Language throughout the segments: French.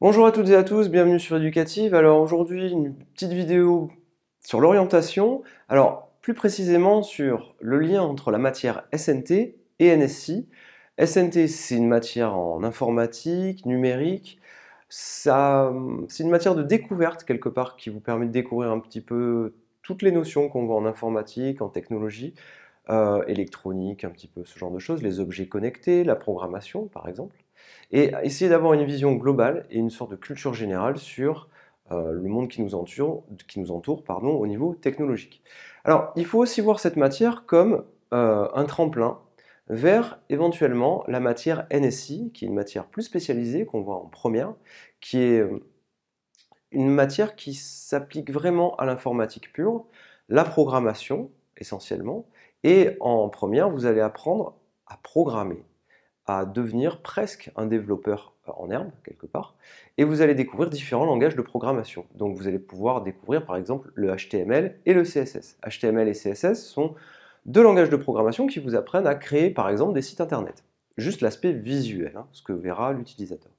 Bonjour à toutes et à tous, bienvenue sur Educative. Alors aujourd'hui, une petite vidéo sur l'orientation. Alors plus précisément sur le lien entre la matière SNT et NSI. SNT, c'est une matière en informatique, numérique. c'est une matière de découverte quelque part qui vous permet de découvrir un petit peu toutes les notions qu'on voit en informatique, en technologie, euh, électronique, un petit peu ce genre de choses, les objets connectés, la programmation par exemple et essayer d'avoir une vision globale et une sorte de culture générale sur euh, le monde qui nous entoure, qui nous entoure pardon, au niveau technologique. Alors, il faut aussi voir cette matière comme euh, un tremplin vers éventuellement la matière NSI, qui est une matière plus spécialisée qu'on voit en première, qui est euh, une matière qui s'applique vraiment à l'informatique pure, la programmation essentiellement, et en première, vous allez apprendre à programmer à devenir presque un développeur euh, en herbe, quelque part, et vous allez découvrir différents langages de programmation. Donc vous allez pouvoir découvrir par exemple le HTML et le CSS. HTML et CSS sont deux langages de programmation qui vous apprennent à créer par exemple des sites internet. Juste l'aspect visuel, hein, ce que verra l'utilisateur.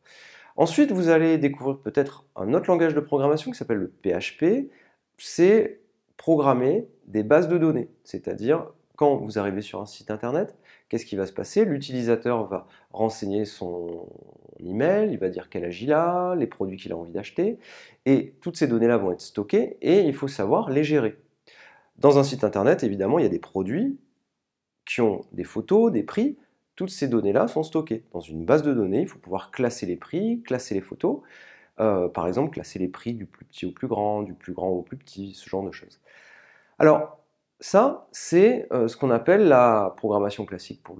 Ensuite, vous allez découvrir peut-être un autre langage de programmation qui s'appelle le PHP. C'est programmer des bases de données, c'est-à-dire quand vous arrivez sur un site internet, qu'est-ce qui va se passer L'utilisateur va renseigner son email, il va dire qu'elle agit là, les produits qu'il a envie d'acheter, et toutes ces données-là vont être stockées et il faut savoir les gérer. Dans un site internet, évidemment, il y a des produits qui ont des photos, des prix, toutes ces données-là sont stockées. Dans une base de données, il faut pouvoir classer les prix, classer les photos, euh, par exemple classer les prix du plus petit au plus grand, du plus grand au plus petit, ce genre de choses. Alors, ça, c'est euh, ce qu'on appelle la programmation classique pour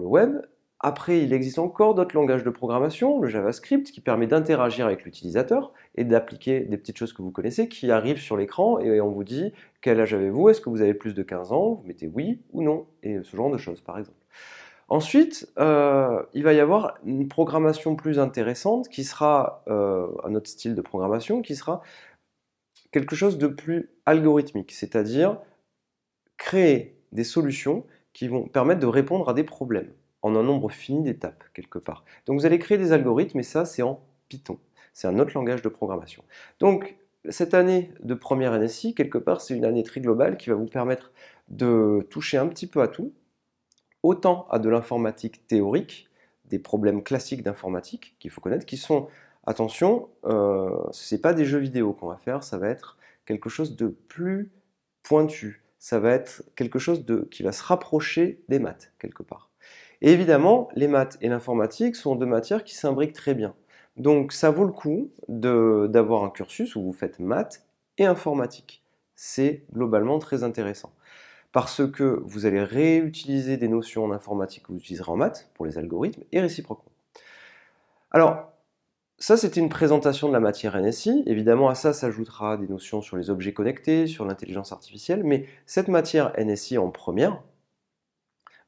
le, web. Après, il existe encore d'autres langages de programmation, le JavaScript, qui permet d'interagir avec l'utilisateur et d'appliquer des petites choses que vous connaissez qui arrivent sur l'écran et on vous dit quel âge avez-vous, est-ce que vous avez plus de 15 ans, vous mettez oui ou non, et ce genre de choses par exemple. Ensuite, euh, il va y avoir une programmation plus intéressante qui sera euh, un autre style de programmation qui sera quelque chose de plus algorithmique, c'est-à-dire créer des solutions qui vont permettre de répondre à des problèmes en un nombre fini d'étapes quelque part. Donc vous allez créer des algorithmes et ça c'est en Python. C'est un autre langage de programmation. Donc cette année de première NSI, quelque part, c'est une année très globale qui va vous permettre de toucher un petit peu à tout, autant à de l'informatique théorique, des problèmes classiques d'informatique qu'il faut connaître, qui sont, attention, euh, ce n'est pas des jeux vidéo qu'on va faire, ça va être quelque chose de plus pointu, ça va être quelque chose de, qui va se rapprocher des maths, quelque part. Et évidemment, les maths et l'informatique sont deux matières qui s'imbriquent très bien. Donc ça vaut le coup d'avoir un cursus où vous faites maths et informatique. C'est globalement très intéressant. Parce que vous allez réutiliser des notions en informatique que vous utiliserez en maths pour les algorithmes et réciproquement. Alors, ça, c'était une présentation de la matière NSI. Évidemment, à ça s'ajoutera des notions sur les objets connectés, sur l'intelligence artificielle, mais cette matière NSI en première,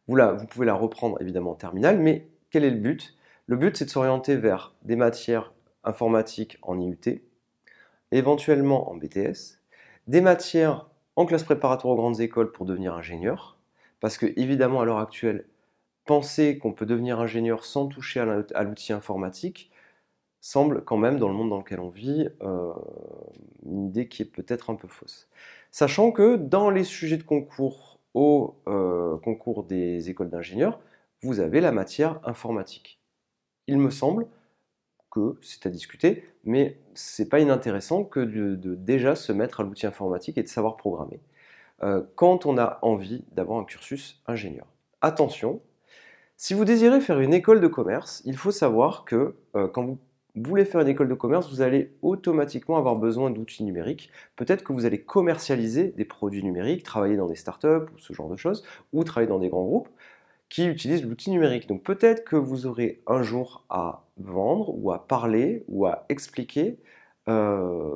vous, vous pouvez la reprendre évidemment en terminale, mais quel est le but Le but, c'est de s'orienter vers des matières informatiques en IUT, éventuellement en BTS, des matières en classe préparatoire aux grandes écoles pour devenir ingénieur, parce que évidemment, à l'heure actuelle, penser qu'on peut devenir ingénieur sans toucher à l'outil informatique, semble quand même, dans le monde dans lequel on vit, euh, une idée qui est peut-être un peu fausse. Sachant que dans les sujets de concours au euh, concours des écoles d'ingénieurs, vous avez la matière informatique. Il me semble que c'est à discuter, mais ce n'est pas inintéressant que de, déjà se mettre à l'outil informatique et de savoir programmer euh, quand on a envie d'avoir un cursus ingénieur. Attention, si vous désirez faire une école de commerce, il faut savoir que quand vous vous voulez faire une école de commerce, vous allez automatiquement avoir besoin d'outils numériques. Peut-être que vous allez commercialiser des produits numériques, travailler dans des startups ou ce genre de choses, ou travailler dans des grands groupes qui utilisent l'outil numérique. Donc peut-être que vous aurez un jour à vendre ou à parler ou à expliquer euh,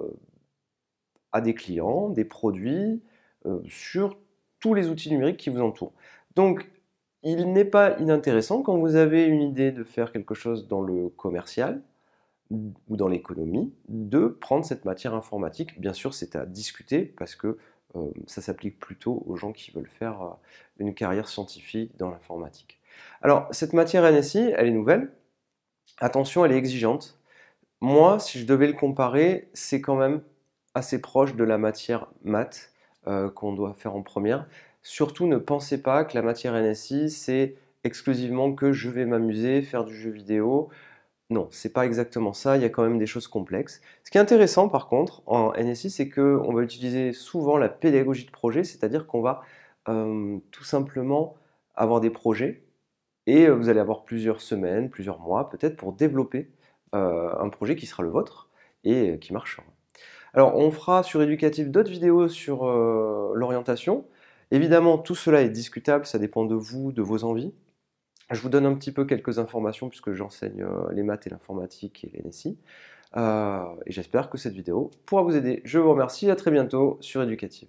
à des clients, des produits, euh, sur tous les outils numériques qui vous entourent. Donc il n'est pas inintéressant quand vous avez une idée de faire quelque chose dans le commercial, ou dans l'économie de prendre cette matière informatique. Bien sûr, c'est à discuter parce que euh, ça s'applique plutôt aux gens qui veulent faire euh, une carrière scientifique dans l'informatique. Alors, cette matière NSI, elle est nouvelle. Attention, elle est exigeante. Moi, si je devais le comparer, c'est quand même assez proche de la matière maths euh, qu'on doit faire en première. Surtout, ne pensez pas que la matière NSI, c'est exclusivement que je vais m'amuser, faire du jeu vidéo, non, n'est pas exactement ça, il y a quand même des choses complexes. Ce qui est intéressant par contre en NSI, c'est qu'on va utiliser souvent la pédagogie de projet, c'est-à-dire qu'on va euh, tout simplement avoir des projets et euh, vous allez avoir plusieurs semaines, plusieurs mois peut-être pour développer euh, un projet qui sera le vôtre et qui marchera. Alors on fera sur éducatif d'autres vidéos sur l'orientation. Évidemment, tout cela est discutable, ça dépend de vous, de vos envies. Je vous donne un petit peu quelques informations puisque j'enseigne euh, les maths et l'informatique et l'NSI. Euh, et j'espère que cette vidéo pourra vous aider. Je vous remercie, à très bientôt sur Educative.